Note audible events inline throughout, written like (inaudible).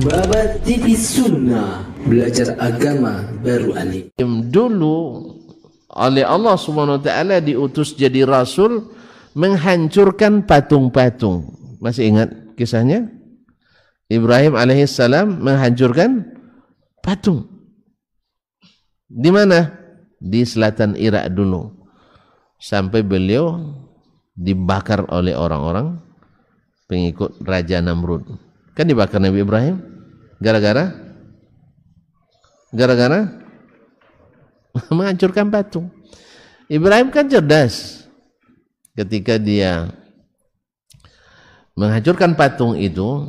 Babat TV Sunnah Belajar agama baru alim Dulu oleh Allah Subhanahu wa taala diutus jadi rasul menghancurkan patung-patung. Masih ingat kisahnya? Ibrahim alaihissalam menghancurkan patung. Di mana? Di selatan Irak dulu. Sampai beliau dibakar oleh orang-orang pengikut Raja Namrud. Kan dibakar Nabi Ibrahim gara-gara gara-gara (laughs) menghancurkan patung Ibrahim kan cerdas. Ketika dia menghancurkan patung itu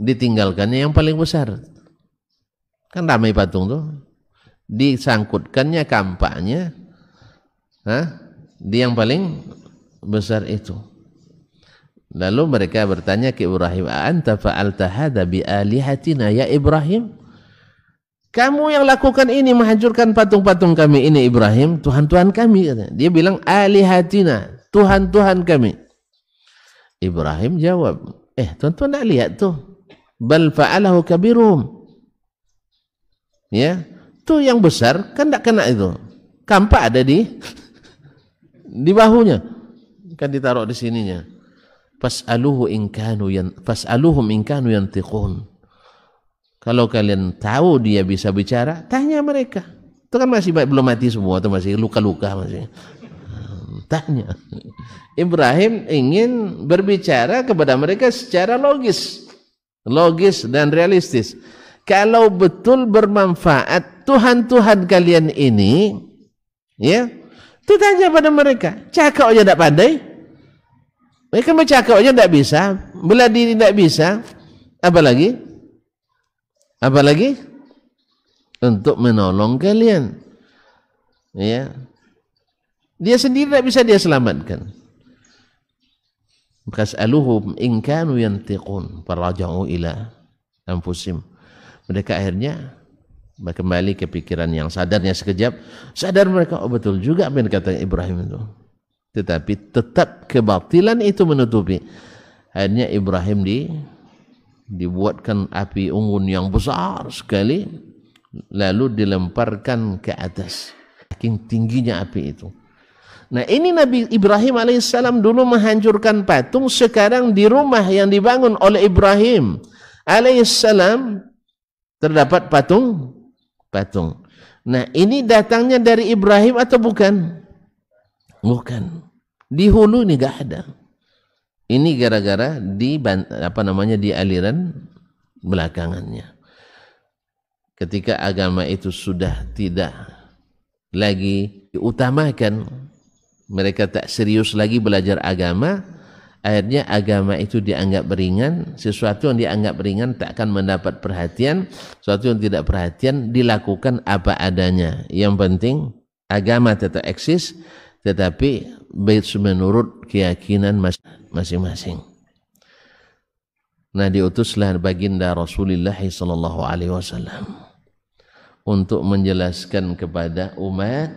ditinggalkannya yang paling besar. Kan ramai patung tuh. Disangkutkannya kampaknya. Nah, di yang paling besar itu. Lalu mereka bertanya ke Ibrahim, "Anta fa'alta hadza bi alihatina ya Ibrahim?" Kamu yang lakukan ini menghancurkan patung-patung kami ini Ibrahim, Tuhan-Tuhan kami. Dia bilang alihatina, Tuhan-Tuhan kami. Ibrahim jawab, "Eh, tuan-tuan nak lihat tuh. Bal fa'alahu kabirum." Ya, tuh yang besar kan tak kena itu. Kampak ada di (laughs) di bahunya. Kan ditaruh di sininya fas'aluhu in kanu yan fas'aluhum in kanu yantiqun. Kalau kalian tahu dia bisa bicara, tanya mereka. Itu kan masih belum mati semua, itu masih luka-luka masih. Hmm, tanya. Ibrahim ingin berbicara kepada mereka secara logis. Logis dan realistis. Kalau betul bermanfaat Tuhan-Tuhan kalian ini, ya, itu tanya pada mereka. Cakap aja tidak pandai, mereka bercakap aja tidak bisa, bela diri tidak bisa, apalagi, apalagi Untuk menolong kalian. Ya. Dia sendiri tidak bisa dia selamatkan. Kas'aluhum in kanu yantiqun faraja'u ila ampusim. Mereka akhirnya kembali ke pikiran yang sadarnya sekejap. Sadar mereka, oh betul juga apa yang dikatakan Ibrahim itu. Tetapi tetap kebatilan itu menutupi. Akhirnya Ibrahim di dibuatkan api unggun yang besar sekali lalu dilemparkan ke atas saking tingginya api itu nah ini Nabi Ibrahim alaihissalam dulu menghancurkan patung sekarang di rumah yang dibangun oleh Ibrahim alaihissalam terdapat patung patung nah ini datangnya dari Ibrahim atau bukan Bukan. Di hulu ini gak ada. Ini gara-gara di apa namanya di aliran belakangannya. Ketika agama itu sudah tidak lagi diutamakan, mereka tak serius lagi belajar agama, akhirnya agama itu dianggap ringan, sesuatu yang dianggap ringan tak akan mendapat perhatian, sesuatu yang tidak perhatian dilakukan apa adanya. Yang penting agama tetap eksis, tetapi menurut keyakinan masing-masing. Nah diutuslah baginda Rasulullah Sallallahu Alaihi Wasallam untuk menjelaskan kepada umat,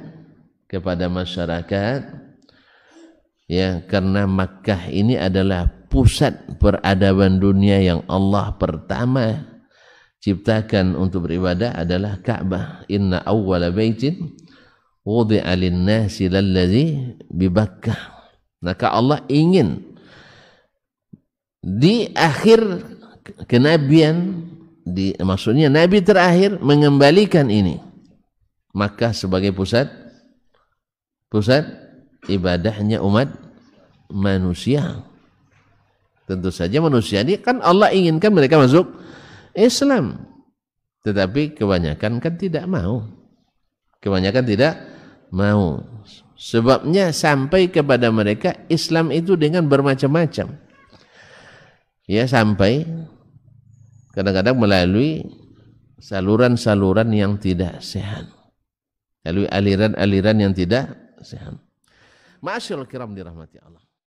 kepada masyarakat, ya karena Makkah ini adalah pusat peradaban dunia yang Allah pertama ciptakan untuk beribadah adalah Ka'bah. Inna awwala baitin wudi'a lin-nasi lalladzi bi Maka Allah ingin di akhir kenabian di maksudnya nabi terakhir mengembalikan ini. Maka sebagai pusat pusat ibadahnya umat manusia. Tentu saja manusia ini kan Allah inginkan mereka masuk Islam. Tetapi kebanyakan kan tidak mau. Kebanyakan tidak mau. Sebabnya sampai kepada mereka Islam itu dengan bermacam-macam. Ya sampai kadang-kadang melalui saluran-saluran yang tidak sehat. Melalui aliran-aliran yang tidak sehat. Masyaallah kiram dirahmati Allah.